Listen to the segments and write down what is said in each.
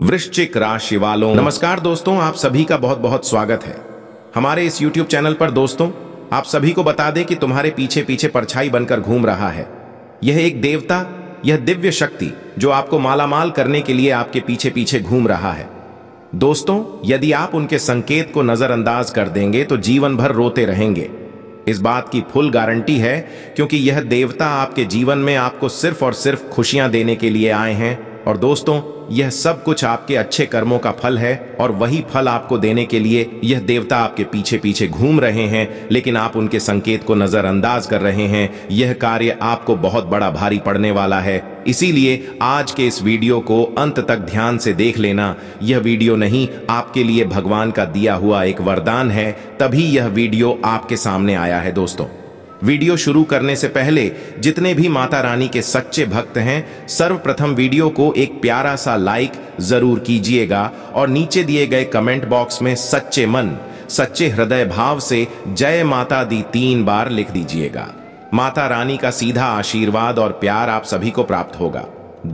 वृश्चिक राशि वालों नमस्कार दोस्तों आप सभी का बहुत बहुत स्वागत है हमारे इस YouTube चैनल पर दोस्तों आप सभी को बता दें कि तुम्हारे पीछे पीछे परछाई बनकर घूम रहा है यह एक देवता यह दिव्य शक्ति जो आपको मालामाल करने के लिए आपके पीछे पीछे घूम रहा है दोस्तों यदि आप उनके संकेत को नजरअंदाज कर देंगे तो जीवन भर रोते रहेंगे इस बात की फुल गारंटी है क्योंकि यह देवता आपके जीवन में आपको सिर्फ और सिर्फ खुशियां देने के लिए आए हैं और दोस्तों यह सब कुछ आपके अच्छे कर्मों का फल है और वही फल आपको देने के लिए यह देवता आपके पीछे पीछे घूम रहे हैं लेकिन आप उनके संकेत को नजरअंदाज कर रहे हैं यह कार्य आपको बहुत बड़ा भारी पड़ने वाला है इसीलिए आज के इस वीडियो को अंत तक ध्यान से देख लेना यह वीडियो नहीं आपके लिए भगवान का दिया हुआ एक वरदान है तभी यह वीडियो आपके सामने आया है दोस्तों वीडियो शुरू करने से पहले जितने भी माता रानी के सच्चे भक्त हैं सर्वप्रथम वीडियो को एक प्यारा सा लाइक जरूर कीजिएगा और नीचे दिए गए कमेंट बॉक्स में सच्चे मन सच्चे हृदय भाव से जय माता दी तीन बार लिख दीजिएगा माता रानी का सीधा आशीर्वाद और प्यार आप सभी को प्राप्त होगा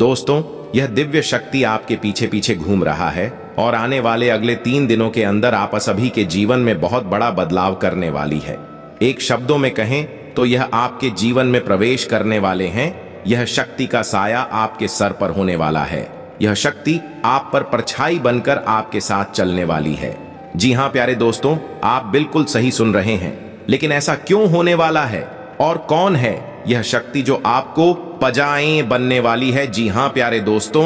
दोस्तों यह दिव्य शक्ति आपके पीछे पीछे घूम रहा है और आने वाले अगले तीन दिनों के अंदर आप सभी के जीवन में बहुत बड़ा बदलाव करने वाली है एक शब्दों में कहें तो यह आपके जीवन में प्रवेश करने वाले हैं यह शक्ति का साया आपके सर पर होने वाला है यह शक्ति आप पर परछाई बनकर आपके साथ चलने वाली है जी हाँ प्यारे दोस्तों आप बिल्कुल सही सुन रहे हैं लेकिन ऐसा क्यों होने वाला है और कौन है यह शक्ति जो आपको पजाए बनने वाली है जी हाँ प्यारे दोस्तों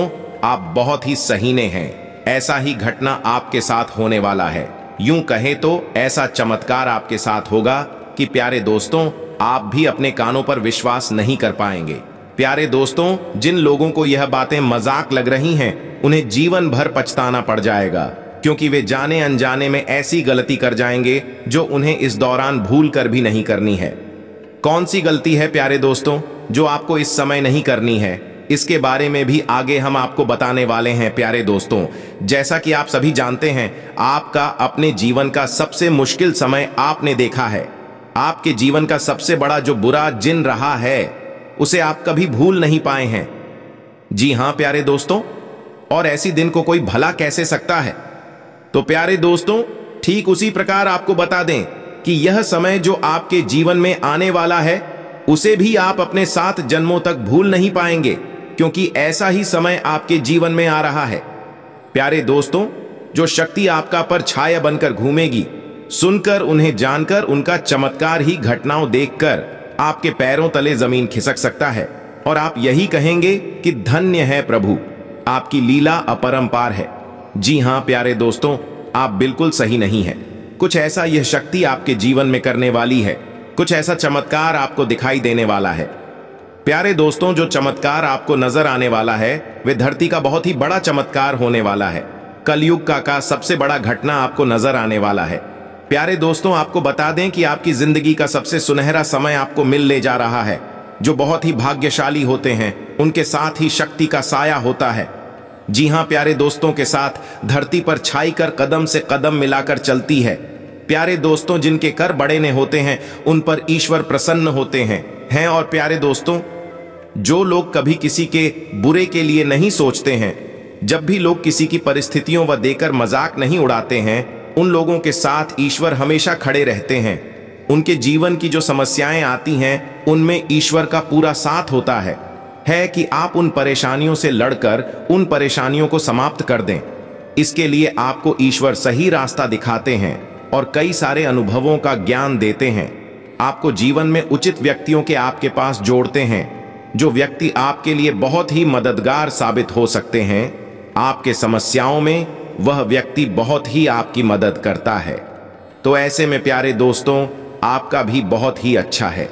आप बहुत ही सहीने हैं ऐसा ही घटना आपके साथ होने वाला है यूं कहें तो ऐसा चमत्कार आपके साथ होगा कि प्यारे दोस्तों आप भी अपने कानों पर विश्वास नहीं कर पाएंगे प्यारे दोस्तों जिन लोगों को यह बातें मजाक लग रही हैं उन्हें जीवन भर पछताना पड़ जाएगा क्योंकि वे जाने अनजाने में ऐसी गलती कर जाएंगे जो उन्हें इस दौरान भूल कर भी नहीं करनी है कौन सी गलती है प्यारे दोस्तों जो आपको इस समय नहीं करनी है इसके बारे में भी आगे हम आपको बताने वाले हैं प्यारे दोस्तों जैसा कि आप सभी जानते हैं आपका अपने जीवन का सबसे मुश्किल समय आपने देखा है आपके जीवन का सबसे बड़ा जो बुरा जिन रहा है उसे आप कभी भूल नहीं पाए हैं जी हां प्यारे दोस्तों और ऐसी दिन को कोई भला कैसे सकता है तो प्यारे दोस्तों ठीक उसी प्रकार आपको बता दें कि यह समय जो आपके जीवन में आने वाला है उसे भी आप अपने सात जन्मों तक भूल नहीं पाएंगे क्योंकि ऐसा ही समय आपके जीवन में आ रहा है प्यारे दोस्तों जो शक्ति आपका पर छाया बनकर घूमेगी सुनकर उन्हें जानकर उनका चमत्कार ही घटनाओं देखकर आपके पैरों तले जमीन खिसक सकता है और आप यही कहेंगे कि धन्य है प्रभु आपकी लीला अपरंपार है जी हाँ प्यारे दोस्तों आप बिल्कुल सही नहीं है कुछ ऐसा यह शक्ति आपके जीवन में करने वाली है कुछ ऐसा चमत्कार आपको दिखाई देने वाला है प्यारे दोस्तों जो चमत्कार आपको नजर आने वाला है वे धरती का बहुत ही बड़ा चमत्कार होने वाला है कलयुग का का सबसे बड़ा घटना आपको नजर आने वाला है प्यारे दोस्तों आपको बता दें कि आपकी जिंदगी का सबसे सुनहरा समय आपको मिल ले जा रहा है जो बहुत ही भाग्यशाली होते हैं उनके साथ ही शक्ति का साया होता है जी हाँ प्यारे दोस्तों के साथ धरती पर छाई कर कदम से कदम मिलाकर चलती है प्यारे दोस्तों जिनके कर बड़े ने होते हैं उन पर ईश्वर प्रसन्न होते हैं हैं और प्यारे दोस्तों जो लोग कभी किसी के बुरे के लिए नहीं सोचते हैं जब भी लोग किसी की परिस्थितियों व देकर मजाक नहीं उड़ाते हैं उन लोगों के साथ ईश्वर हमेशा खड़े रहते हैं उनके जीवन की जो समस्याएं आती हैं उनमें ईश्वर का पूरा साथ होता है है कि आप उन परेशानियों से लड़कर उन परेशानियों को समाप्त कर दें इसके लिए आपको ईश्वर सही रास्ता दिखाते हैं और कई सारे अनुभवों का ज्ञान देते हैं आपको जीवन में उचित व्यक्तियों के आपके पास जोड़ते हैं जो व्यक्ति आपके लिए बहुत ही मददगार साबित हो सकते हैं आपके समस्याओं में वह व्यक्ति बहुत ही आपकी मदद करता है तो ऐसे में प्यारे दोस्तों आपका भी बहुत ही अच्छा है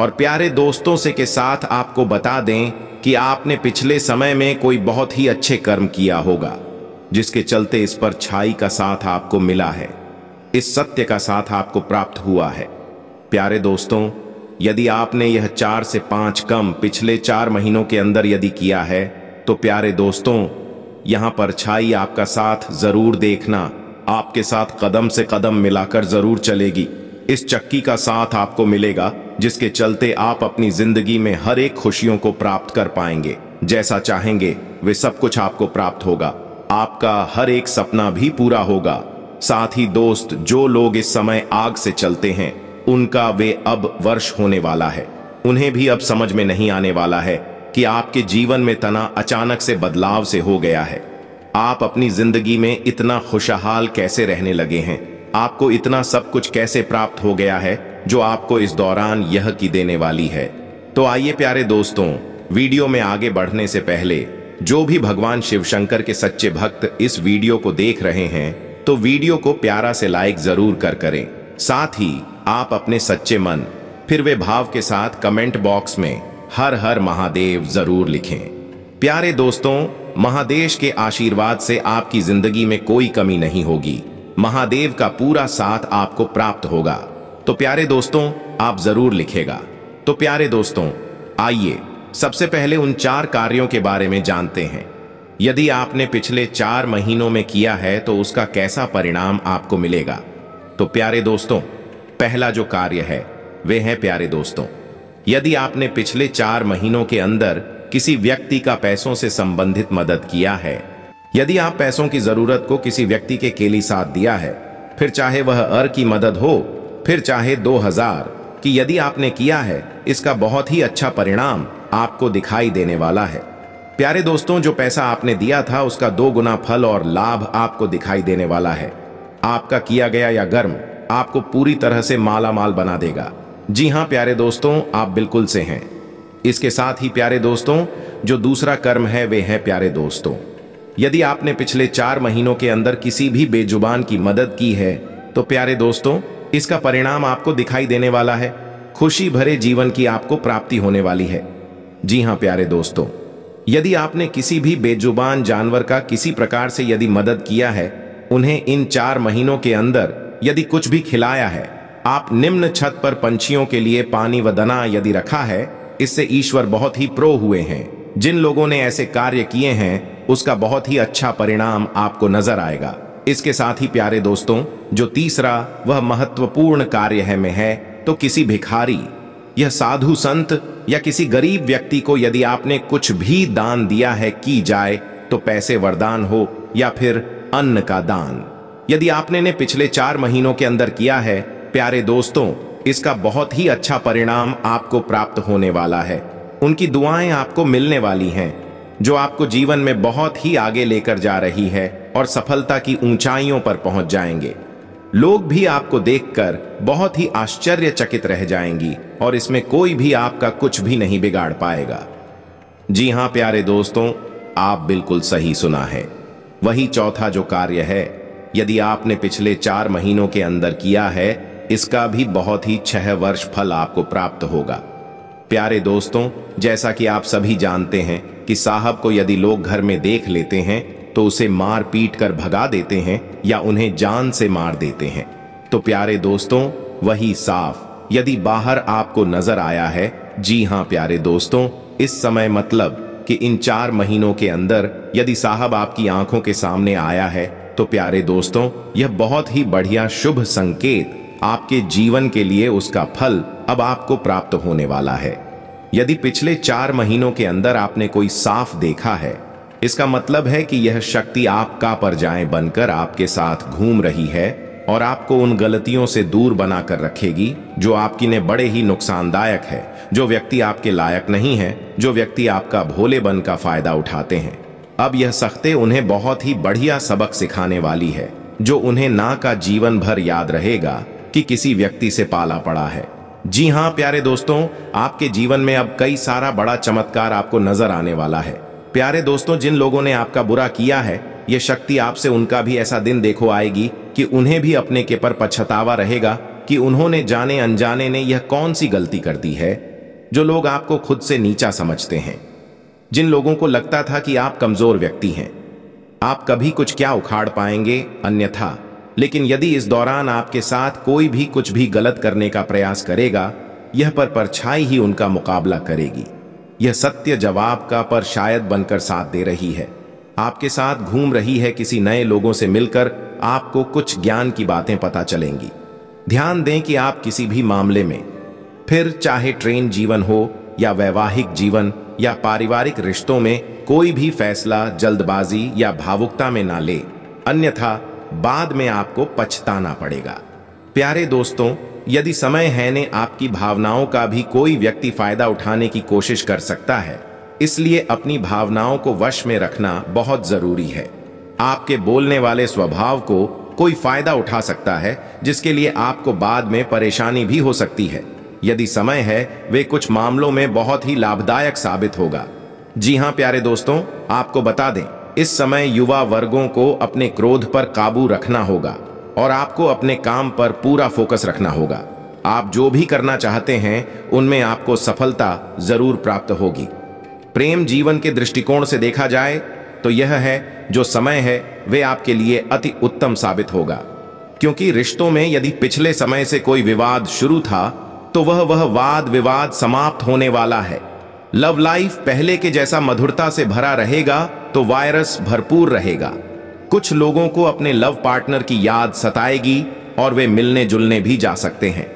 और प्यारे दोस्तों से के साथ आपको बता दें कि आपने पिछले समय में कोई बहुत ही अच्छे कर्म किया होगा जिसके चलते इस पर छाई का साथ आपको मिला है इस सत्य का साथ आपको प्राप्त हुआ है प्यारे दोस्तों यदि आपने यह चार से पांच कम पिछले चार महीनों के अंदर यदि किया है तो प्यारे दोस्तों यहाँ छाई आपका साथ जरूर देखना आपके साथ कदम से कदम मिलाकर जरूर चलेगी इस चक्की का साथ आपको मिलेगा जिसके चलते आप अपनी जिंदगी में हर एक खुशियों को प्राप्त कर पाएंगे जैसा चाहेंगे वे सब कुछ आपको प्राप्त होगा आपका हर एक सपना भी पूरा होगा साथ ही दोस्त जो लोग इस समय आग से चलते हैं उनका वे अब वर्ष होने वाला है उन्हें भी अब समझ में नहीं आने वाला है कि आपके जीवन में तना अचानक से बदलाव से हो गया है आप अपनी जिंदगी में इतना खुशहाल कैसे रहने लगे हैं आपको इतना सब कुछ कैसे प्राप्त हो गया है जो आपको इस दौरान यह की देने वाली है तो आइए प्यारे दोस्तों वीडियो में आगे बढ़ने से पहले जो भी भगवान शिव शंकर के सच्चे भक्त इस वीडियो को देख रहे हैं तो वीडियो को प्यारा से लाइक जरूर कर करें साथ ही आप अपने सच्चे मन फिर वे भाव के साथ कमेंट बॉक्स में हर हर महादेव जरूर लिखें प्यारे दोस्तों महादेश के आशीर्वाद से आपकी जिंदगी में कोई कमी नहीं होगी महादेव का पूरा साथ आपको प्राप्त होगा तो प्यारे दोस्तों आप जरूर लिखेगा तो प्यारे दोस्तों आइए सबसे पहले उन चार कार्यों के बारे में जानते हैं यदि आपने पिछले चार महीनों में किया है तो उसका कैसा परिणाम आपको मिलेगा तो प्यारे दोस्तों पहला जो कार्य है वे हैं प्यारे दोस्तों यदि आपने पिछले चार महीनों के अंदर किसी व्यक्ति का पैसों से संबंधित मदद किया है यदि आप पैसों की जरूरत को किसी व्यक्ति के केली साथ दिया है फिर चाहे वह अर की मदद हो फिर चाहे दो हजार कि यदि आपने किया है इसका बहुत ही अच्छा परिणाम आपको दिखाई देने वाला है प्यारे दोस्तों जो पैसा आपने दिया था उसका दो गुना फल और लाभ आपको दिखाई देने वाला है आपका किया गया या गर्म आपको पूरी तरह से माला माल बना देगा जी हाँ प्यारे दोस्तों आप बिल्कुल से हैं इसके साथ ही प्यारे दोस्तों जो दूसरा कर्म है वे है प्यारे दोस्तों यदि आपने पिछले चार महीनों के अंदर किसी भी बेजुबान की मदद की है तो प्यारे दोस्तों इसका परिणाम आपको दिखाई देने वाला है खुशी भरे जीवन की आपको प्राप्ति होने वाली है जी हाँ प्यारे दोस्तों यदि आपने किसी भी बेजुबान जानवर का किसी प्रकार से यदि मदद किया है उन्हें इन चार महीनों के अंदर यदि कुछ भी खिलाया है आप निम्न छत पर पंछियों के लिए पानी व दना यदि रखा है इससे ईश्वर बहुत ही प्रो हुए हैं जिन लोगों ने ऐसे कार्य किए हैं उसका बहुत ही अच्छा परिणाम आपको नजर आएगा इसके साथ ही प्यारे दोस्तों जो तीसरा वह महत्वपूर्ण कार्य है में है तो किसी भिखारी यह साधु संत या किसी गरीब व्यक्ति को यदि आपने कुछ भी दान दिया है की जाए तो पैसे वरदान हो या फिर अन्न का दान यदि आपने ने पिछले चार महीनों के अंदर किया है प्यारे दोस्तों इसका बहुत ही अच्छा परिणाम आपको प्राप्त होने वाला है उनकी दुआएं आपको मिलने वाली हैं जो आपको जीवन में बहुत ही आगे लेकर जा रही है और सफलता की ऊंचाइयों पर पहुंच जाएंगे लोग भी आपको देखकर बहुत ही आश्चर्यचकित रह जाएंगी और इसमें कोई भी आपका कुछ भी नहीं बिगाड़ पाएगा जी हां प्यारे दोस्तों आप बिल्कुल सही सुना है वही चौथा जो कार्य है यदि आपने पिछले चार महीनों के अंदर किया है इसका भी बहुत ही छह वर्ष फल आपको प्राप्त होगा प्यारे दोस्तों जैसा कि आप सभी जानते हैं कि साहब को यदि लोग घर में देख लेते हैं तो उसे मार पीट कर भगा देते हैं या उन्हें जान से मार देते हैं तो प्यारे दोस्तों वही साफ यदि बाहर आपको नजर आया है जी हाँ प्यारे दोस्तों इस समय मतलब कि इन चार महीनों के अंदर यदि साहब आपकी आंखों के सामने आया है तो प्यारे दोस्तों यह बहुत ही बढ़िया शुभ संकेत आपके जीवन के लिए उसका फल अब आपको प्राप्त होने वाला है यदि पिछले चार महीनों के अंदर आपने कोई साफ देखा है इसका मतलब है कि यह शक्ति आपका पर जाए बनकर आपके साथ घूम रही है और आपको उन गलतियों से दूर बनाकर रखेगी जो आपकी ने बड़े ही नुकसानदायक है जो व्यक्ति आपके लायक नहीं है जो व्यक्ति आपका भोले बन का फायदा उठाते हैं अब यह सख्ते उन्हें बहुत ही बढ़िया सबक सिखाने वाली है जो उन्हें ना का जीवन भर याद रहेगा कि किसी व्यक्ति से पाला पड़ा है जी हाँ प्यारे दोस्तों आपके जीवन में अब कई सारा बड़ा चमत्कार आपको नजर आने वाला है प्यारे दोस्तों जिन लोगों ने आपका बुरा किया है ये शक्ति आपसे उनका भी ऐसा दिन देखो आएगी कि उन्हें भी अपने के पर पछतावा रहेगा कि उन्होंने जाने अनजाने ने यह कौन सी गलती कर दी है जो लोग आपको खुद से नीचा समझते हैं जिन लोगों को लगता था कि आप कमजोर व्यक्ति हैं आप कभी कुछ क्या उखाड़ पाएंगे अन्यथा लेकिन यदि इस दौरान आपके साथ कोई भी कुछ भी गलत करने का प्रयास करेगा यह पर परछाई ही उनका मुकाबला करेगी यह सत्य जवाब का पर शायद बनकर साथ दे रही है आपके साथ घूम रही है किसी नए लोगों से मिलकर आपको कुछ ज्ञान की बातें पता चलेंगी ध्यान दें कि आप किसी भी मामले में फिर चाहे ट्रेन जीवन हो या वैवाहिक जीवन या पारिवारिक रिश्तों में कोई भी फैसला जल्दबाजी या भावुकता में ना ले अन्यथा बाद में आपको पछताना पड़ेगा प्यारे दोस्तों यदि समय है ने आपकी भावनाओं का भी कोई व्यक्ति फायदा उठाने की कोशिश कर सकता है इसलिए अपनी भावनाओं को वश में रखना बहुत जरूरी है आपके बोलने वाले स्वभाव को कोई फायदा उठा सकता है जिसके लिए आपको बाद में परेशानी भी हो सकती है यदि समय है वे कुछ मामलों में बहुत ही लाभदायक साबित होगा जी हाँ प्यारे दोस्तों आपको बता दें इस समय युवा वर्गों को अपने क्रोध पर काबू रखना होगा और आपको अपने काम पर पूरा फोकस रखना होगा आप जो भी करना चाहते हैं उनमें आपको सफलता जरूर प्राप्त होगी प्रेम जीवन के दृष्टिकोण से देखा जाए तो यह है जो समय है वे आपके लिए अति उत्तम साबित होगा क्योंकि रिश्तों में यदि पिछले समय से कोई विवाद शुरू था तो वह वह वाद विवाद समाप्त होने वाला है लव लाइफ पहले के जैसा मधुरता से भरा रहेगा तो वायरस भरपूर रहेगा कुछ लोगों को अपने लव पार्टनर की याद सताएगी और वे मिलने जुलने भी जा सकते हैं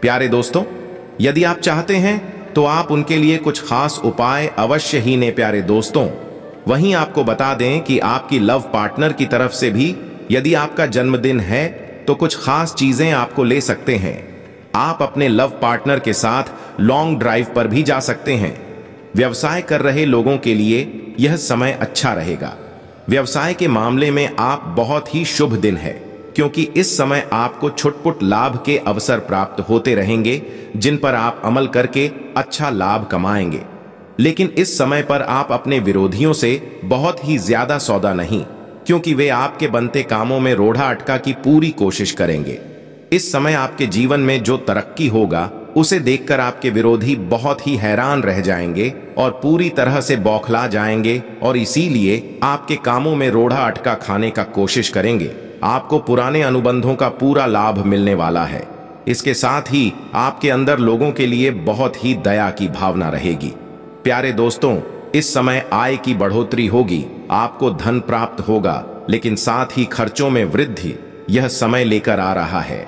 प्यारे दोस्तों यदि आप चाहते हैं तो आप उनके लिए कुछ खास उपाय अवश्य ही ने प्यारे दोस्तों वहीं आपको बता दें कि आपकी लव पार्टनर की तरफ से भी यदि आपका जन्मदिन है तो कुछ खास चीजें आपको ले सकते हैं आप अपने लव पार्टनर के साथ लॉन्ग ड्राइव पर भी जा सकते हैं व्यवसाय कर रहे लोगों के लिए यह समय अच्छा रहेगा व्यवसाय के मामले में आप बहुत ही शुभ दिन है क्योंकि इस समय आपको छुटपुट लाभ के अवसर प्राप्त होते रहेंगे जिन पर आप अमल करके अच्छा लाभ कमाएंगे लेकिन इस समय पर आप अपने विरोधियों से बहुत ही ज्यादा सौदा नहीं क्योंकि वे आपके बनते कामों में रोढ़ा अटका की पूरी कोशिश करेंगे इस समय आपके जीवन में जो तरक्की होगा उसे देखकर आपके विरोधी बहुत ही हैरान रह जाएंगे और पूरी तरह से बौखला जाएंगे और इसीलिए आपके कामों में रोढ़ा अटका खाने का कोशिश करेंगे आपको पुराने अनुबंधों का पूरा लाभ मिलने वाला है इसके साथ ही आपके अंदर लोगों के लिए बहुत ही दया की भावना रहेगी प्यारे दोस्तों इस समय आय की बढ़ोतरी होगी आपको धन प्राप्त होगा लेकिन साथ ही खर्चों में वृद्धि यह समय लेकर आ रहा है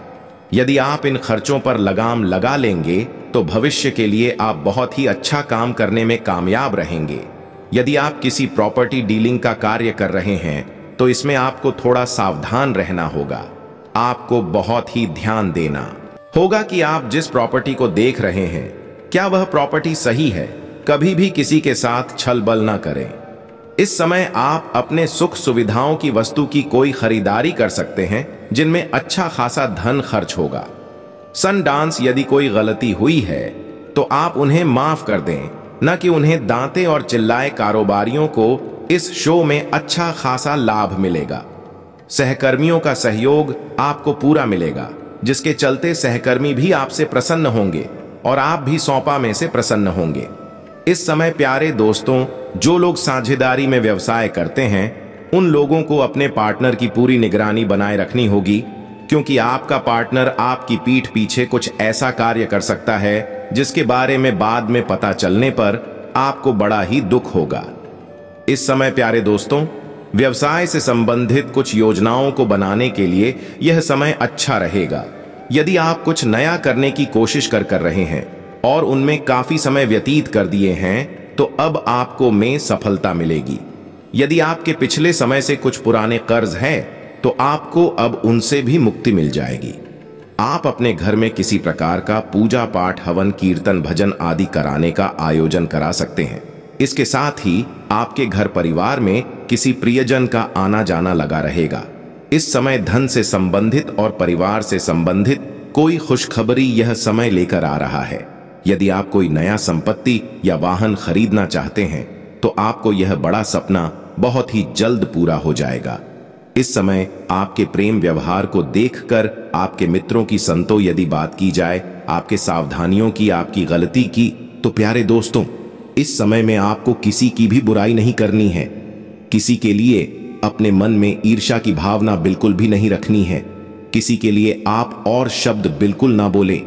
यदि आप इन खर्चों पर लगाम लगा लेंगे तो भविष्य के लिए आप बहुत ही अच्छा काम करने में कामयाब रहेंगे यदि आप किसी प्रॉपर्टी डीलिंग का कार्य कर रहे हैं तो इसमें आपको थोड़ा सावधान रहना होगा आपको बहुत ही ध्यान देना होगा कि आप जिस प्रॉपर्टी को देख रहे हैं क्या वह प्रॉपर्टी सही है कभी भी किसी के साथ छल बल ना करें इस समय आप अपने सुख सुविधाओं की वस्तु की कोई खरीदारी कर सकते हैं जिनमें अच्छा खासा धन खर्च होगा सन डांस यदि कोई गलती हुई है तो आप उन्हें माफ कर दें न कि उन्हें दांते और चिल्लाए कारोबारियों को इस शो में अच्छा खासा लाभ मिलेगा सहकर्मियों का सहयोग आपको पूरा मिलेगा जिसके चलते सहकर्मी भी आपसे प्रसन्न होंगे और आप भी सौंपा में से प्रसन्न होंगे इस समय प्यारे दोस्तों जो लोग साझेदारी में व्यवसाय करते हैं उन लोगों को अपने पार्टनर की पूरी निगरानी बनाए रखनी होगी क्योंकि आपका पार्टनर आपकी पीठ पीछे कुछ ऐसा कार्य कर सकता है जिसके बारे में बाद में पता चलने पर आपको बड़ा ही दुख होगा इस समय प्यारे दोस्तों व्यवसाय से संबंधित कुछ योजनाओं को बनाने के लिए यह समय अच्छा रहेगा यदि आप कुछ नया करने की कोशिश कर कर रहे हैं और उनमें काफी समय व्यतीत कर दिए हैं तो अब आपको में सफलता मिलेगी यदि आपके पिछले समय से कुछ पुराने कर्ज हैं तो आपको अब उनसे भी मुक्ति मिल जाएगी आप अपने घर में किसी प्रकार का पूजा पाठ हवन कीर्तन भजन आदि कराने का आयोजन करा सकते हैं इसके साथ ही आपके घर परिवार में किसी प्रियजन का आना जाना लगा रहेगा इस समय धन से संबंधित और परिवार से संबंधित कोई खुशखबरी यह समय लेकर आ रहा है यदि आप कोई नया संपत्ति या वाहन खरीदना चाहते हैं तो आपको यह बड़ा सपना बहुत ही जल्द पूरा हो जाएगा इस समय आपके प्रेम व्यवहार को देखकर आपके मित्रों की संतो यदि बात की जाए आपके सावधानियों की आपकी गलती की तो प्यारे दोस्तों इस समय में आपको किसी की भी बुराई नहीं करनी है किसी के लिए अपने मन में ईर्षा की भावना बिल्कुल भी नहीं रखनी है किसी के लिए आप और शब्द बिल्कुल ना बोले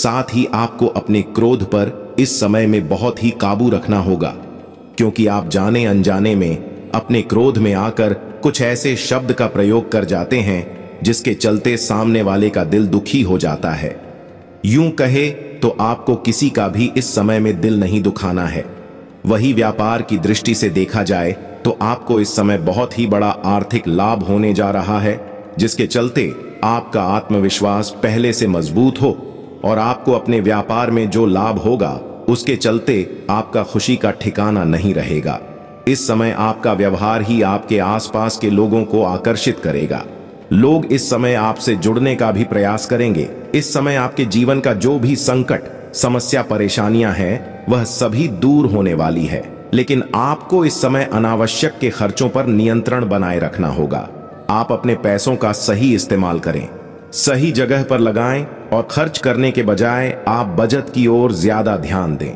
साथ ही आपको अपने क्रोध पर इस समय में बहुत ही काबू रखना होगा क्योंकि आप जाने अनजाने में अपने क्रोध में आकर कुछ ऐसे शब्द का प्रयोग कर जाते हैं जिसके चलते सामने वाले का दिल दुखी हो जाता है यूं कहे तो आपको किसी का भी इस समय में दिल नहीं दुखाना है वही व्यापार की दृष्टि से देखा जाए तो आपको इस समय बहुत ही बड़ा आर्थिक लाभ होने जा रहा है जिसके चलते आपका आत्मविश्वास पहले से मजबूत हो और आपको अपने व्यापार में जो लाभ होगा उसके चलते आपका खुशी का ठिकाना नहीं रहेगा इस समय आपका व्यवहार ही आपके आसपास के लोगों को आकर्षित करेगा लोग इस समय आपसे जुड़ने का भी प्रयास करेंगे इस समय आपके जीवन का जो भी संकट समस्या परेशानियां हैं वह सभी दूर होने वाली है लेकिन आपको इस समय अनावश्यक के खर्चों पर नियंत्रण बनाए रखना होगा आप अपने पैसों का सही इस्तेमाल करें सही जगह पर लगाएं और खर्च करने के बजाय आप बजट की ओर ज्यादा ध्यान दें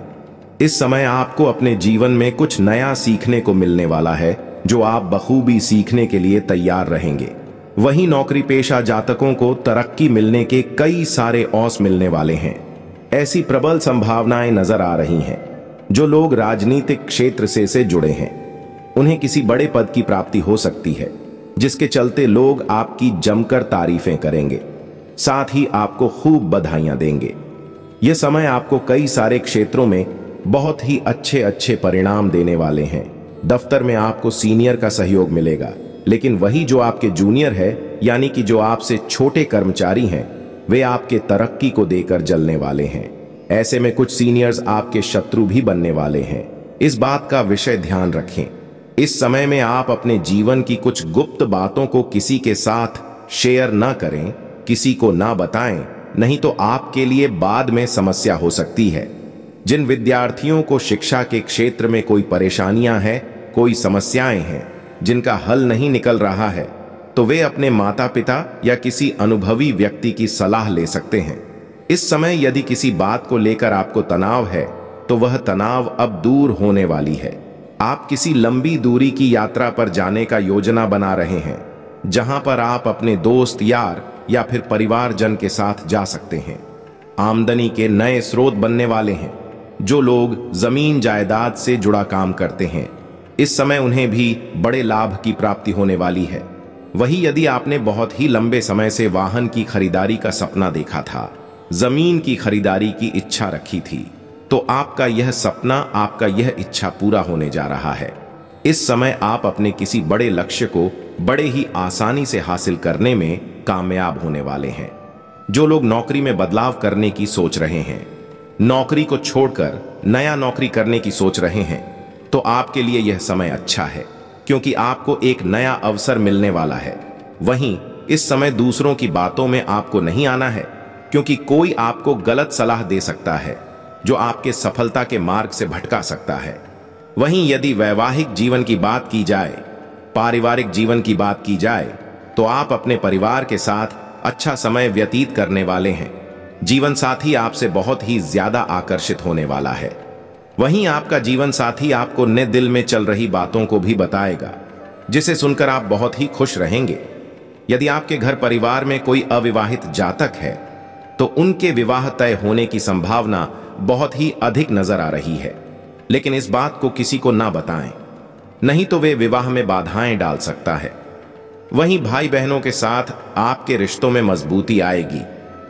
इस समय आपको अपने जीवन में कुछ नया सीखने को मिलने वाला है जो आप बखूबी सीखने के लिए तैयार रहेंगे वहीं नौकरी पेशा जातकों को तरक्की मिलने के कई सारे औस मिलने वाले हैं ऐसी प्रबल संभावनाएं नजर आ रही हैं जो लोग राजनीतिक क्षेत्र से से जुड़े हैं उन्हें किसी बड़े पद की प्राप्ति हो सकती है जिसके चलते लोग आपकी जमकर तारीफें करेंगे साथ ही आपको खूब बधाइयां देंगे यह समय आपको कई सारे क्षेत्रों में बहुत ही अच्छे अच्छे परिणाम देने वाले हैं दफ्तर में आपको सीनियर का सहयोग मिलेगा लेकिन वही जो आपके जूनियर है यानी कि जो आपसे छोटे कर्मचारी हैं वे आपके तरक्की को देकर जलने वाले हैं ऐसे में कुछ सीनियर्स आपके शत्रु भी बनने वाले हैं इस बात का विषय ध्यान रखें इस समय में आप अपने जीवन की कुछ गुप्त बातों को किसी के साथ शेयर ना करें किसी को ना बताएं नहीं तो आपके लिए बाद में समस्या हो सकती है जिन विद्यार्थियों को शिक्षा के क्षेत्र में कोई परेशानियां हैं कोई समस्याएं हैं जिनका हल नहीं निकल रहा है तो वे अपने माता पिता या किसी अनुभवी व्यक्ति की सलाह ले सकते हैं इस समय यदि किसी बात को लेकर आपको तनाव है तो वह तनाव अब दूर होने वाली है आप किसी लंबी दूरी की यात्रा पर जाने का योजना बना रहे हैं जहां पर आप अपने दोस्त यार या फिर परिवारजन के साथ जा सकते हैं आमदनी के नए स्रोत बनने वाले हैं जो लोग जमीन जायदाद से जुड़ा काम करते हैं इस समय उन्हें भी बड़े लाभ की प्राप्ति होने वाली है वही यदि आपने बहुत ही लंबे समय से वाहन की खरीदारी का सपना देखा था जमीन की खरीदारी की इच्छा रखी थी तो आपका यह सपना आपका यह इच्छा पूरा होने जा रहा है इस समय आप अपने किसी बड़े लक्ष्य को बड़े ही आसानी से हासिल करने में कामयाब होने वाले हैं जो लोग नौकरी में बदलाव करने की सोच रहे हैं नौकरी को छोड़कर नया नौकरी करने की सोच रहे हैं तो आपके लिए यह समय अच्छा है क्योंकि आपको एक नया अवसर मिलने वाला है वहीं इस समय दूसरों की बातों में आपको नहीं आना है क्योंकि कोई आपको गलत सलाह दे सकता है जो आपके सफलता के मार्ग से भटका सकता है वहीं यदि वैवाहिक जीवन की बात की जाए पारिवारिक जीवन की बात की जाए तो आप अपने परिवार के साथ अच्छा समय व्यतीत करने वाले हैं जीवन साथी आपसे बहुत ही ज्यादा आकर्षित होने वाला है वहीं आपका जीवन साथी आपको ने दिल में चल रही बातों को भी बताएगा जिसे सुनकर आप बहुत ही खुश रहेंगे यदि आपके घर परिवार में कोई अविवाहित जातक है तो उनके विवाह तय होने की संभावना बहुत ही अधिक नजर आ रही है लेकिन इस बात को किसी को ना बताएं नहीं तो वे विवाह में बाधाएं डाल सकता है वहीं भाई बहनों के साथ आपके रिश्तों में मजबूती आएगी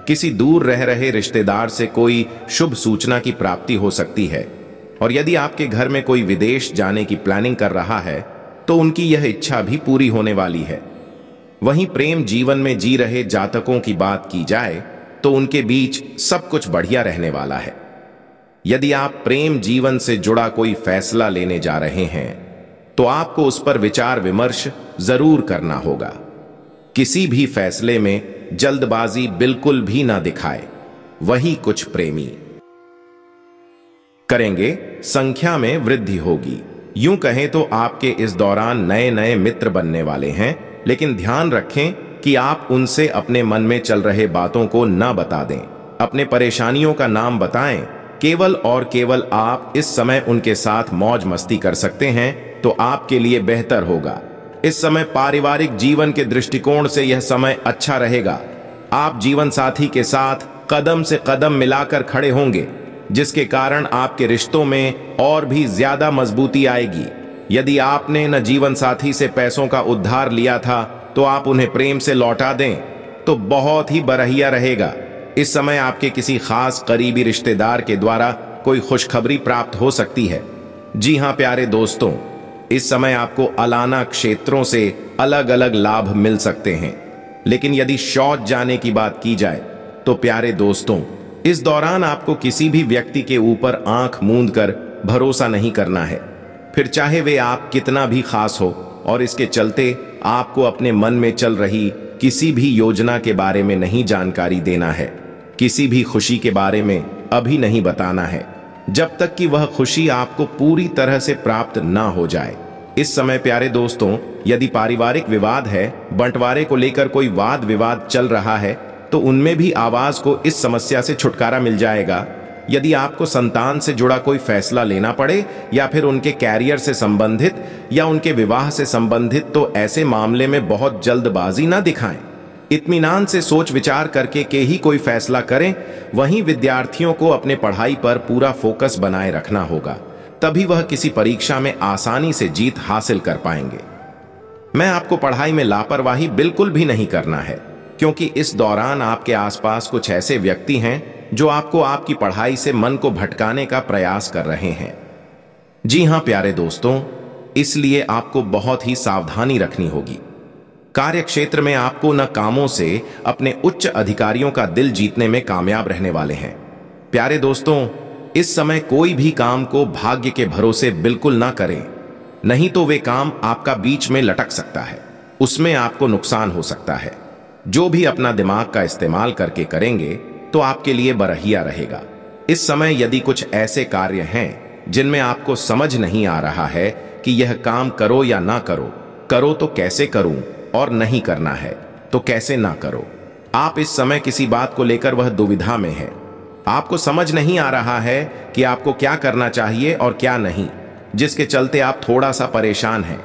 किसी दूर रह रहे रिश्तेदार से कोई शुभ सूचना की प्राप्ति हो सकती है और यदि आपके घर में कोई विदेश जाने की प्लानिंग कर रहा है तो उनकी यह इच्छा भी पूरी होने वाली है वहीं प्रेम जीवन में जी रहे जातकों की बात की जाए तो उनके बीच सब कुछ बढ़िया रहने वाला है यदि आप प्रेम जीवन से जुड़ा कोई फैसला लेने जा रहे हैं तो आपको उस पर विचार विमर्श जरूर करना होगा किसी भी फैसले में जल्दबाजी बिल्कुल भी ना दिखाए वही कुछ प्रेमी करेंगे संख्या में वृद्धि होगी यूं कहें तो आपके इस दौरान नए नए मित्र बनने वाले हैं लेकिन ध्यान रखें कि आप उनसे अपने मन में चल रहे बातों को ना बता दें अपने परेशानियों का नाम बताएं केवल और केवल आप इस समय उनके साथ मौज मस्ती कर सकते हैं तो आपके लिए बेहतर होगा इस समय पारिवारिक जीवन के दृष्टिकोण से यह समय अच्छा रहेगा आप जीवन साथी के साथ कदम से कदम मिलाकर खड़े होंगे जिसके कारण आपके रिश्तों में और भी ज्यादा मजबूती आएगी यदि आपने न जीवन साथी से पैसों का उद्धार लिया था तो आप उन्हें प्रेम से लौटा दें तो बहुत ही बरहिया रहेगा इस समय आपके किसी खास करीबी रिश्तेदार के द्वारा कोई खुशखबरी प्राप्त हो सकती है जी हाँ प्यारे दोस्तों इस समय आपको अलाना क्षेत्रों से अलग अलग लाभ मिल सकते हैं लेकिन यदि शौच जाने की बात की जाए तो प्यारे दोस्तों इस दौरान आपको किसी भी व्यक्ति के ऊपर आंख मूंद कर भरोसा नहीं करना है फिर चाहे वे आप कितना भी खास हो और इसके चलते आपको अपने मन में चल रही किसी भी योजना के बारे में नहीं जानकारी देना है किसी भी खुशी के बारे में अभी नहीं बताना है जब तक कि वह खुशी आपको पूरी तरह से प्राप्त ना हो जाए इस समय प्यारे दोस्तों यदि पारिवारिक विवाद है बंटवारे को लेकर कोई वाद विवाद चल रहा है तो उनमें भी आवाज को इस समस्या से छुटकारा मिल जाएगा यदि आपको संतान से जुड़ा कोई फैसला लेना पड़े या फिर उनके कैरियर से संबंधित या उनके विवाह से संबंधित तो ऐसे मामले में बहुत जल्दबाजी ना दिखाएं इतमान से सोच विचार करके के ही कोई फैसला करें वहीं विद्यार्थियों को अपने पढ़ाई पर पूरा फोकस बनाए रखना होगा तभी वह किसी परीक्षा में आसानी से जीत हासिल कर पाएंगे मैं आपको पढ़ाई में लापरवाही बिल्कुल भी नहीं करना है क्योंकि इस दौरान आपके आसपास कुछ ऐसे व्यक्ति हैं जो आपको आपकी पढ़ाई से मन को भटकाने का प्रयास कर रहे हैं जी हां प्यारे दोस्तों इसलिए आपको बहुत ही सावधानी रखनी होगी कार्य क्षेत्र में आपको न कामों से अपने उच्च अधिकारियों का दिल जीतने में कामयाब रहने वाले हैं प्यारे दोस्तों इस समय कोई भी काम को भाग्य के भरोसे बिल्कुल ना करें नहीं तो वे काम आपका बीच में लटक सकता है उसमें आपको नुकसान हो सकता है जो भी अपना दिमाग का इस्तेमाल करके करेंगे तो आपके लिए बरहिया रहेगा इस समय यदि कुछ ऐसे कार्य हैं जिनमें आपको समझ नहीं आ रहा है कि यह काम करो या ना करो करो तो कैसे करूं और नहीं करना है तो कैसे ना करो आप इस समय किसी बात को लेकर वह दुविधा में है आपको समझ नहीं आ रहा है कि आपको क्या करना चाहिए और क्या नहीं जिसके चलते आप थोड़ा सा परेशान हैं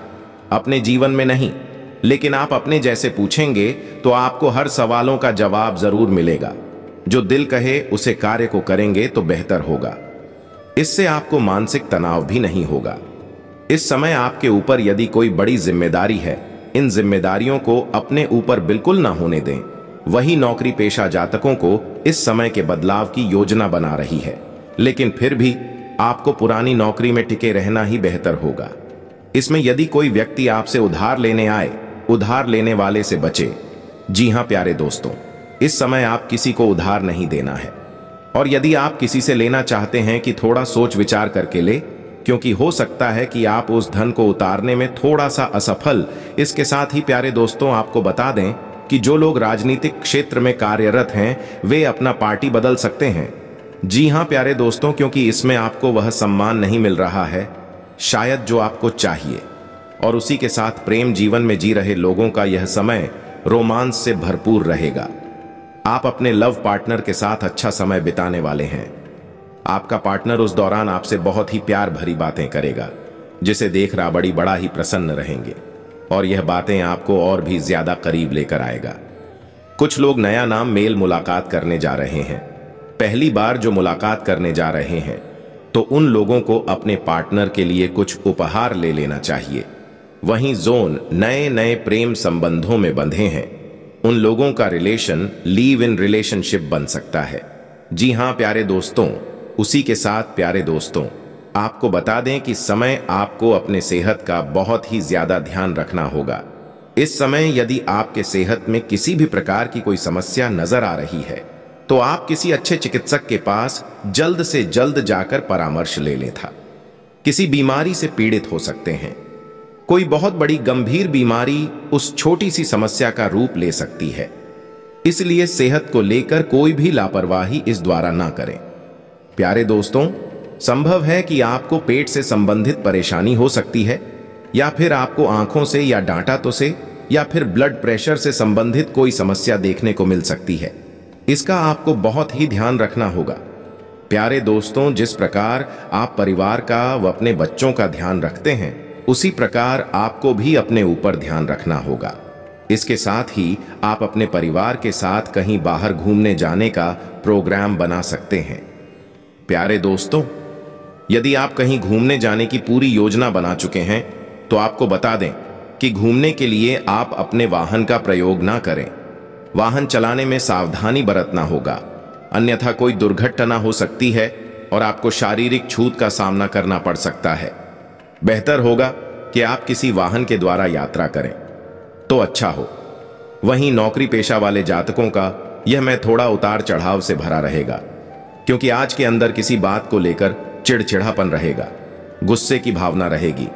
अपने जीवन में नहीं लेकिन आप अपने जैसे पूछेंगे तो आपको हर सवालों का जवाब जरूर मिलेगा जो दिल कहे उसे कार्य को करेंगे तो बेहतर होगा इससे आपको मानसिक तनाव भी नहीं होगा इस समय आपके ऊपर यदि कोई बड़ी जिम्मेदारी है इन जिम्मेदारियों को अपने ऊपर बिल्कुल ना होने दें वही नौकरी पेशा जातकों को इस समय के बदलाव की योजना बना रही है लेकिन फिर भी आपको पुरानी नौकरी में टिके रहना ही बेहतर होगा इसमें यदि कोई व्यक्ति आपसे उधार लेने आए उधार लेने वाले से बचे जी हां प्यारे दोस्तों इस समय आप किसी को उधार नहीं देना है और यदि आप किसी से लेना चाहते हैं कि थोड़ा सोच विचार करके ले क्योंकि हो सकता है कि आप उस धन को उतारने में थोड़ा सा असफल इसके साथ ही प्यारे दोस्तों आपको बता दें कि जो लोग राजनीतिक क्षेत्र में कार्यरत हैं वे अपना पार्टी बदल सकते हैं जी हां प्यारे दोस्तों क्योंकि इसमें आपको वह सम्मान नहीं मिल रहा है शायद जो आपको चाहिए और उसी के साथ प्रेम जीवन में जी रहे लोगों का यह समय रोमांस से भरपूर रहेगा आप अपने लव पार्टनर के साथ अच्छा समय बिताने वाले हैं आपका पार्टनर उस दौरान आपसे बहुत ही प्यार भरी बातें करेगा जिसे देख राबड़ी बड़ा ही प्रसन्न रहेंगे और यह बातें आपको और भी ज्यादा करीब लेकर आएगा कुछ लोग नया नाम मेल मुलाकात करने जा रहे हैं पहली बार जो मुलाकात करने जा रहे हैं तो उन लोगों को अपने पार्टनर के लिए कुछ उपहार ले लेना चाहिए वहीं जोन नए नए प्रेम संबंधों में बंधे हैं उन लोगों का रिलेशन लीव इन रिलेशनशिप बन सकता है जी हां प्यारे दोस्तों उसी के साथ प्यारे दोस्तों आपको बता दें कि समय आपको अपने सेहत का बहुत ही ज़्यादा ध्यान रखना होगा इस समय यदि आपके सेहत में किसी भी प्रकार की कोई समस्या नज़र आ रही है तो आप किसी अच्छे चिकित्सक के पास जल्द से जल्द जाकर परामर्श ले ले था किसी बीमारी से पीड़ित हो सकते हैं कोई बहुत बड़ी गंभीर बीमारी उस छोटी सी समस्या का रूप ले सकती है इसलिए सेहत को लेकर कोई भी लापरवाही इस द्वारा ना करें प्यारे दोस्तों संभव है कि आपको पेट से संबंधित परेशानी हो सकती है या फिर आपको आंखों से या डांटा तो से या फिर ब्लड प्रेशर से संबंधित कोई समस्या देखने को मिल सकती है इसका आपको बहुत ही ध्यान रखना होगा प्यारे दोस्तों जिस प्रकार आप परिवार का व अपने बच्चों का ध्यान रखते हैं उसी प्रकार आपको भी अपने ऊपर ध्यान रखना होगा इसके साथ ही आप अपने परिवार के साथ कहीं बाहर घूमने जाने का प्रोग्राम बना सकते हैं प्यारे दोस्तों यदि आप कहीं घूमने जाने की पूरी योजना बना चुके हैं तो आपको बता दें कि घूमने के लिए आप अपने वाहन का प्रयोग ना करें वाहन चलाने में सावधानी बरतना होगा अन्यथा कोई दुर्घटना हो सकती है और आपको शारीरिक छूत का सामना करना पड़ सकता है बेहतर होगा कि आप किसी वाहन के द्वारा यात्रा करें तो अच्छा हो वहीं नौकरी पेशा वाले जातकों का यह मैं थोड़ा उतार चढ़ाव से भरा रहेगा क्योंकि आज के अंदर किसी बात को लेकर चिड़चिड़ापन रहेगा गुस्से की भावना रहेगी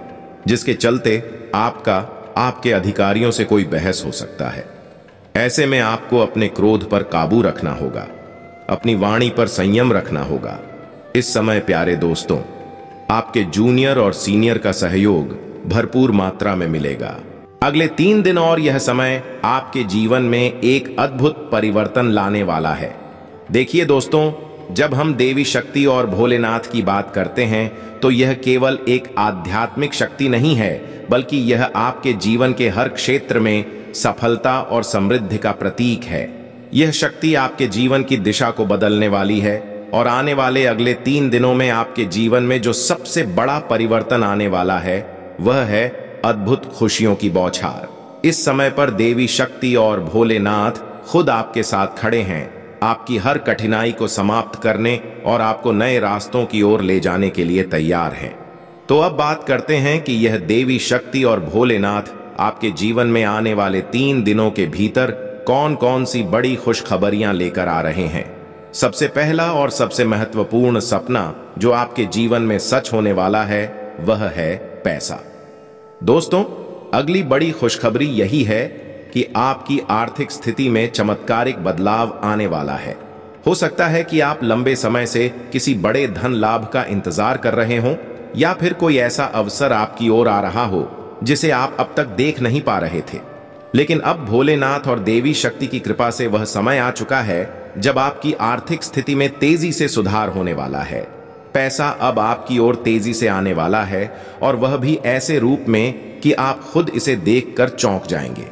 जिसके चलते आपका आपके अधिकारियों से कोई बहस हो सकता है ऐसे में आपको अपने क्रोध पर काबू रखना होगा अपनी वाणी पर संयम रखना होगा इस समय प्यारे दोस्तों आपके जूनियर और सीनियर का सहयोग भरपूर मात्रा में मिलेगा अगले तीन दिन और यह समय आपके जीवन में एक अद्भुत परिवर्तन लाने वाला है देखिए दोस्तों जब हम देवी शक्ति और भोलेनाथ की बात करते हैं तो यह केवल एक आध्यात्मिक शक्ति नहीं है बल्कि यह आपके जीवन के हर क्षेत्र में सफलता और समृद्धि का प्रतीक है यह शक्ति आपके जीवन की दिशा को बदलने वाली है और आने वाले अगले तीन दिनों में आपके जीवन में जो सबसे बड़ा परिवर्तन आने वाला है वह है अद्भुत खुशियों की बौछार इस समय पर देवी शक्ति और भोलेनाथ खुद आपके साथ खड़े हैं आपकी हर कठिनाई को समाप्त करने और आपको नए रास्तों की ओर ले जाने के लिए तैयार हैं तो अब बात करते हैं कि यह देवी शक्ति और भोलेनाथ आपके जीवन में आने वाले तीन दिनों के भीतर कौन कौन सी बड़ी खुशखबरियां लेकर आ रहे हैं सबसे पहला और सबसे महत्वपूर्ण सपना जो आपके जीवन में सच होने वाला है वह है पैसा दोस्तों अगली बड़ी खुशखबरी यही है कि आपकी आर्थिक स्थिति में चमत्कारिक बदलाव आने वाला है हो सकता है कि आप लंबे समय से किसी बड़े धन लाभ का इंतजार कर रहे हों या फिर कोई ऐसा अवसर आपकी ओर आ रहा हो जिसे आप अब तक देख नहीं पा रहे थे लेकिन अब भोलेनाथ और देवी शक्ति की कृपा से वह समय आ चुका है जब आपकी आर्थिक स्थिति में तेजी से सुधार होने वाला है पैसा अब आपकी ओर तेजी से आने वाला है और वह भी ऐसे रूप में कि आप खुद इसे देखकर चौंक जाएंगे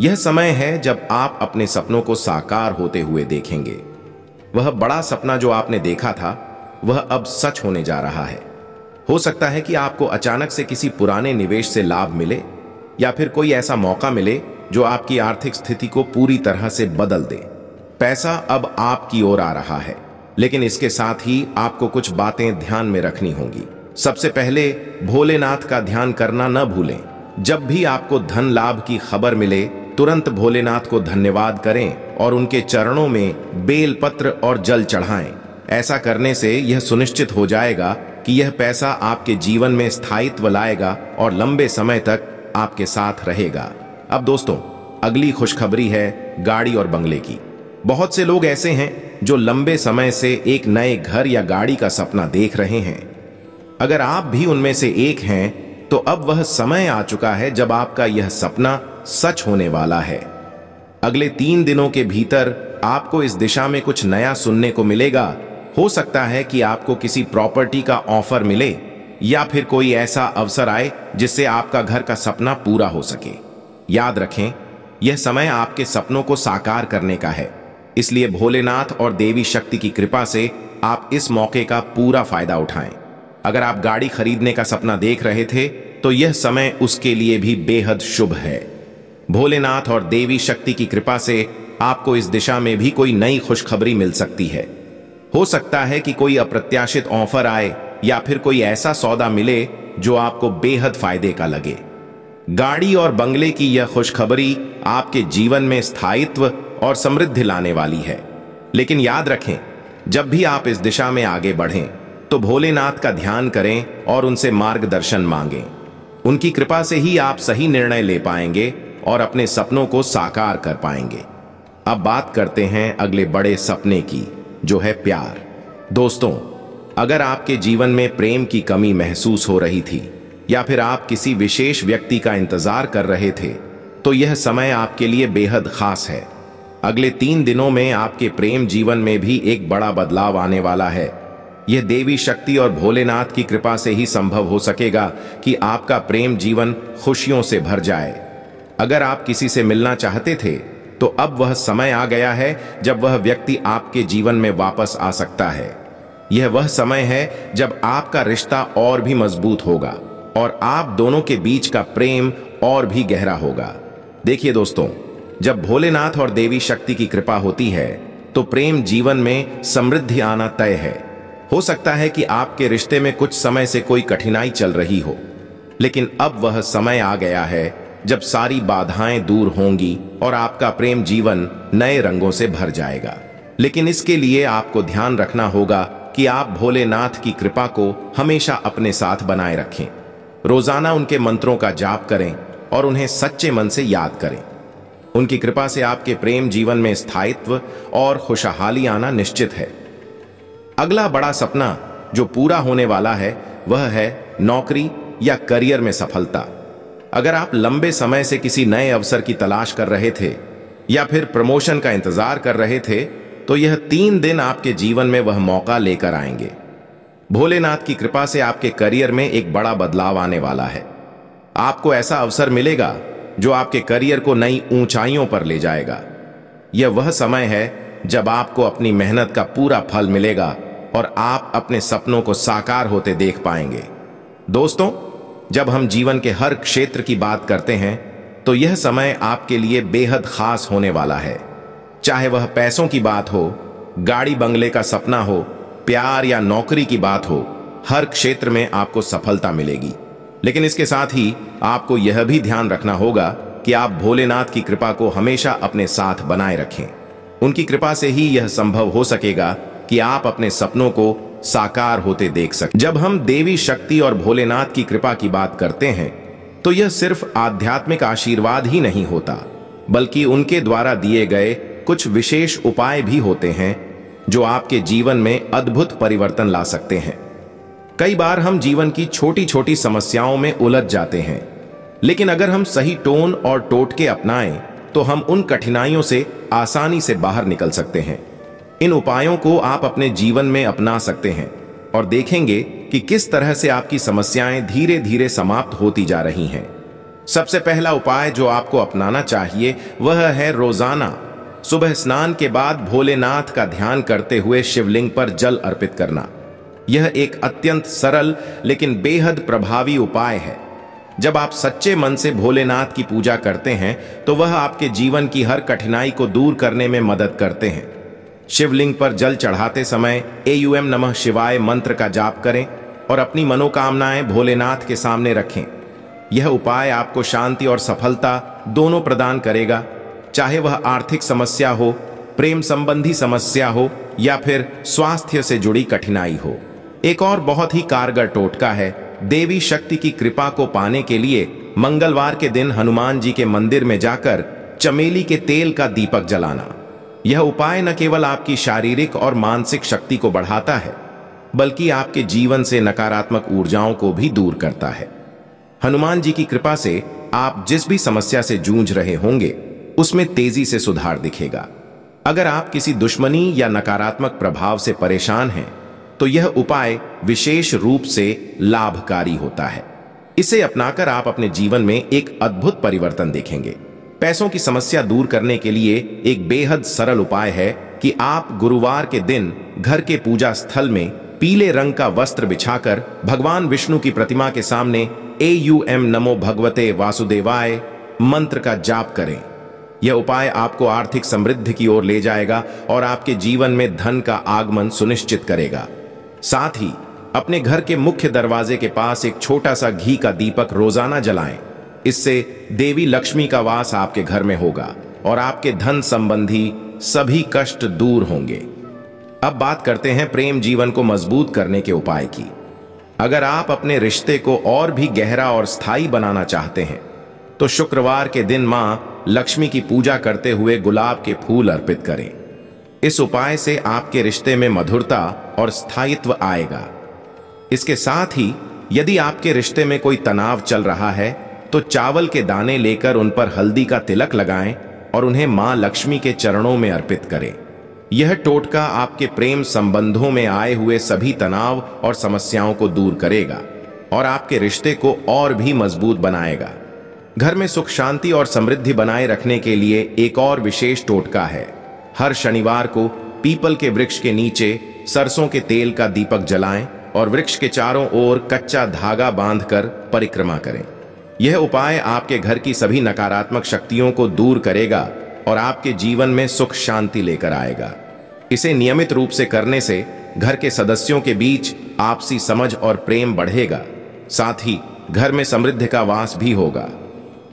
यह समय है जब आप अपने सपनों को साकार होते हुए देखेंगे वह बड़ा सपना जो आपने देखा था वह अब सच होने जा रहा है हो सकता है कि आपको अचानक से किसी पुराने निवेश से लाभ मिले या फिर कोई ऐसा मौका मिले जो आपकी आर्थिक स्थिति को पूरी तरह से बदल दे पैसा अब आपकी ओर आ रहा है लेकिन इसके साथ ही आपको कुछ बातें ध्यान में रखनी होंगी सबसे पहले भोलेनाथ का ध्यान करना न भूलें जब भी आपको धन लाभ की खबर मिले तुरंत भोलेनाथ को धन्यवाद करें और उनके चरणों में बेलपत्र और जल चढ़ाएं। ऐसा करने से यह सुनिश्चित हो जाएगा कि यह पैसा आपके जीवन में स्थायित्व लाएगा और लंबे समय तक आपके साथ रहेगा अब दोस्तों अगली खुशखबरी है गाड़ी और बंगले की बहुत से लोग ऐसे हैं जो लंबे समय से एक नए घर या गाड़ी का सपना देख रहे हैं अगर आप भी उनमें से एक हैं तो अब वह समय आ चुका है जब आपका यह सपना सच होने वाला है अगले तीन दिनों के भीतर आपको इस दिशा में कुछ नया सुनने को मिलेगा हो सकता है कि आपको किसी प्रॉपर्टी का ऑफर मिले या फिर कोई ऐसा अवसर आए जिससे आपका घर का सपना पूरा हो सके याद रखें यह समय आपके सपनों को साकार करने का है इसलिए भोलेनाथ और देवी शक्ति की कृपा से आप इस मौके का पूरा फायदा उठाएं अगर आप गाड़ी खरीदने का सपना देख रहे थे तो यह समय उसके लिए भी बेहद शुभ है भोलेनाथ और देवी शक्ति की कृपा से आपको इस दिशा में भी कोई नई खुशखबरी मिल सकती है हो सकता है कि कोई अप्रत्याशित ऑफर आए या फिर कोई ऐसा सौदा मिले जो आपको बेहद फायदे का लगे गाड़ी और बंगले की यह खुशखबरी आपके जीवन में स्थायित्व और समृद्धि लाने वाली है लेकिन याद रखें जब भी आप इस दिशा में आगे बढ़ें तो भोलेनाथ का ध्यान करें और उनसे मार्गदर्शन मांगें उनकी कृपा से ही आप सही निर्णय ले पाएंगे और अपने सपनों को साकार कर पाएंगे अब बात करते हैं अगले बड़े सपने की जो है प्यार दोस्तों अगर आपके जीवन में प्रेम की कमी महसूस हो रही थी या फिर आप किसी विशेष व्यक्ति का इंतजार कर रहे थे तो यह समय आपके लिए बेहद खास है अगले तीन दिनों में आपके प्रेम जीवन में भी एक बड़ा बदलाव आने वाला है यह देवी शक्ति और भोलेनाथ की कृपा से ही संभव हो सकेगा कि आपका प्रेम जीवन खुशियों से भर जाए अगर आप किसी से मिलना चाहते थे तो अब वह समय आ गया है जब वह व्यक्ति आपके जीवन में वापस आ सकता है यह वह समय है जब आपका रिश्ता और भी मजबूत होगा और आप दोनों के बीच का प्रेम और भी गहरा होगा देखिए दोस्तों जब भोलेनाथ और देवी शक्ति की कृपा होती है तो प्रेम जीवन में समृद्धि आना तय है हो सकता है कि आपके रिश्ते में कुछ समय से कोई कठिनाई चल रही हो लेकिन अब वह समय आ गया है जब सारी बाधाएं दूर होंगी और आपका प्रेम जीवन नए रंगों से भर जाएगा लेकिन इसके लिए आपको ध्यान रखना होगा कि आप भोलेनाथ की कृपा को हमेशा अपने साथ बनाए रखें रोजाना उनके मंत्रों का जाप करें और उन्हें सच्चे मन से याद करें उनकी कृपा से आपके प्रेम जीवन में स्थायित्व और खुशहाली आना निश्चित है अगला बड़ा सपना जो पूरा होने वाला है वह है नौकरी या करियर में सफलता अगर आप लंबे समय से किसी नए अवसर की तलाश कर रहे थे या फिर प्रमोशन का इंतजार कर रहे थे तो यह तीन दिन आपके जीवन में वह मौका लेकर आएंगे भोलेनाथ की कृपा से आपके करियर में एक बड़ा बदलाव आने वाला है आपको ऐसा अवसर मिलेगा जो आपके करियर को नई ऊंचाइयों पर ले जाएगा यह वह समय है जब आपको अपनी मेहनत का पूरा फल मिलेगा और आप अपने सपनों को साकार होते देख पाएंगे दोस्तों जब हम जीवन के हर क्षेत्र की बात करते हैं तो यह समय आपके लिए बेहद खास होने वाला है चाहे वह पैसों की बात हो गाड़ी बंगले का सपना हो प्यार या नौकरी की बात हो हर क्षेत्र में आपको सफलता मिलेगी लेकिन इसके साथ ही आपको यह भी ध्यान रखना होगा कि आप भोलेनाथ की कृपा को हमेशा अपने साथ बनाए रखें उनकी कृपा से ही यह संभव हो सकेगा कि आप अपने सपनों को साकार होते देख सकते जब हम देवी शक्ति और भोलेनाथ की कृपा की बात करते हैं तो यह सिर्फ आध्यात्मिक आशीर्वाद ही नहीं होता बल्कि उनके द्वारा दिए गए कुछ विशेष उपाय भी होते हैं जो आपके जीवन में अद्भुत परिवर्तन ला सकते हैं कई बार हम जीवन की छोटी छोटी समस्याओं में उलझ जाते हैं लेकिन अगर हम सही टोन और टोटके अपनाएं तो हम उन कठिनाइयों से आसानी से बाहर निकल सकते हैं इन उपायों को आप अपने जीवन में अपना सकते हैं और देखेंगे कि किस तरह से आपकी समस्याएं धीरे धीरे समाप्त होती जा रही हैं सबसे पहला उपाय जो आपको अपनाना चाहिए वह है रोजाना सुबह स्नान के बाद भोलेनाथ का ध्यान करते हुए शिवलिंग पर जल अर्पित करना यह एक अत्यंत सरल लेकिन बेहद प्रभावी उपाय है जब आप सच्चे मन से भोलेनाथ की पूजा करते हैं तो वह आपके जीवन की हर कठिनाई को दूर करने में मदद करते हैं शिवलिंग पर जल चढ़ाते समय ए यू एम नमः शिवाय मंत्र का जाप करें और अपनी मनोकामनाएं भोलेनाथ के सामने रखें यह उपाय आपको शांति और सफलता दोनों प्रदान करेगा चाहे वह आर्थिक समस्या हो प्रेम संबंधी समस्या हो या फिर स्वास्थ्य से जुड़ी कठिनाई हो एक और बहुत ही कारगर टोटका है देवी शक्ति की कृपा को पाने के लिए मंगलवार के दिन हनुमान जी के मंदिर में जाकर चमेली के तेल का दीपक जलाना यह उपाय न केवल आपकी शारीरिक और मानसिक शक्ति को बढ़ाता है बल्कि आपके जीवन से नकारात्मक ऊर्जाओं को भी दूर करता है हनुमान जी की कृपा से आप जिस भी समस्या से जूझ रहे होंगे उसमें तेजी से सुधार दिखेगा अगर आप किसी दुश्मनी या नकारात्मक प्रभाव से परेशान हैं तो यह उपाय विशेष रूप से लाभकारी होता है इसे अपनाकर आप अपने जीवन में एक अद्भुत परिवर्तन देखेंगे पैसों की समस्या दूर करने के लिए एक बेहद सरल उपाय है कि आप गुरुवार के दिन घर के पूजा स्थल में पीले रंग का वस्त्र बिछाकर भगवान विष्णु की प्रतिमा के सामने ए यू एम नमो भगवते वासुदेवाय मंत्र का जाप करें यह उपाय आपको आर्थिक समृद्धि की ओर ले जाएगा और आपके जीवन में धन का आगमन सुनिश्चित करेगा साथ ही अपने घर के मुख्य दरवाजे के पास एक छोटा सा घी का दीपक रोजाना जलाएं इससे देवी लक्ष्मी का वास आपके घर में होगा और आपके धन संबंधी सभी कष्ट दूर होंगे अब बात करते हैं प्रेम जीवन को मजबूत करने के उपाय की अगर आप अपने रिश्ते को और भी गहरा और स्थायी बनाना चाहते हैं तो शुक्रवार के दिन मां लक्ष्मी की पूजा करते हुए गुलाब के फूल अर्पित करें इस उपाय से आपके रिश्ते में मधुरता और स्थायित्व आएगा इसके साथ ही यदि आपके रिश्ते में कोई तनाव चल रहा है तो चावल के दाने लेकर उन पर हल्दी का तिलक लगाएं और उन्हें मां लक्ष्मी के चरणों में अर्पित करें यह टोटका आपके प्रेम संबंधों में आए हुए सभी तनाव और समस्याओं को दूर करेगा और आपके रिश्ते को और भी मजबूत बनाएगा घर में सुख शांति और समृद्धि बनाए रखने के लिए एक और विशेष टोटका है हर शनिवार को पीपल के वृक्ष के नीचे सरसों के तेल का दीपक जलाएं और वृक्ष के चारों ओर कच्चा धागा बांधकर परिक्रमा करें यह उपाय आपके घर की सभी नकारात्मक शक्तियों को दूर करेगा और आपके जीवन में सुख शांति लेकर आएगा इसे नियमित रूप से करने से घर के सदस्यों के बीच आपसी समझ और प्रेम बढ़ेगा साथ ही घर में समृद्धि का वास भी होगा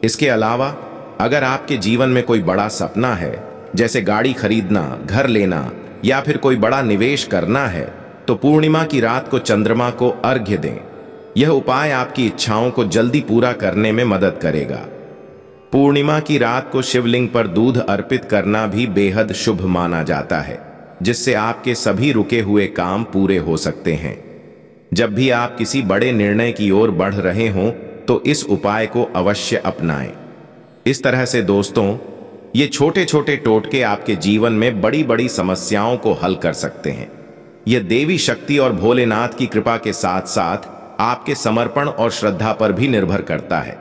इसके अलावा अगर आपके जीवन में कोई बड़ा सपना है जैसे गाड़ी खरीदना घर लेना या फिर कोई बड़ा निवेश करना है तो पूर्णिमा की रात को चंद्रमा को अर्घ्य दें यह उपाय आपकी इच्छाओं को जल्दी पूरा करने में मदद करेगा पूर्णिमा की रात को शिवलिंग पर दूध अर्पित करना भी बेहद शुभ माना जाता है जिससे आपके सभी रुके हुए काम पूरे हो सकते हैं जब भी आप किसी बड़े निर्णय की ओर बढ़ रहे हों तो इस उपाय को अवश्य अपनाएं। इस तरह से दोस्तों ये छोटे छोटे टोटके आपके जीवन में बड़ी बड़ी समस्याओं को हल कर सकते हैं यह देवी शक्ति और भोलेनाथ की कृपा के साथ साथ आपके समर्पण और श्रद्धा पर भी निर्भर करता है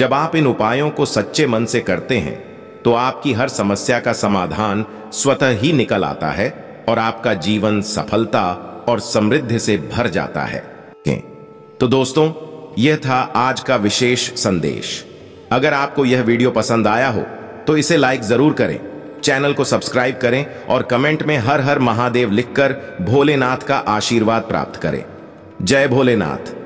जब आप इन उपायों को सच्चे मन से करते हैं तो आपकी हर समस्या का समाधान स्वतः ही निकल आता है और आपका जीवन सफलता और समृद्धि से भर जाता है तो दोस्तों यह था आज का विशेष संदेश अगर आपको यह वीडियो पसंद आया हो तो इसे लाइक जरूर करें चैनल को सब्सक्राइब करें और कमेंट में हर हर महादेव लिखकर भोलेनाथ का आशीर्वाद प्राप्त करें जय भोलेनाथ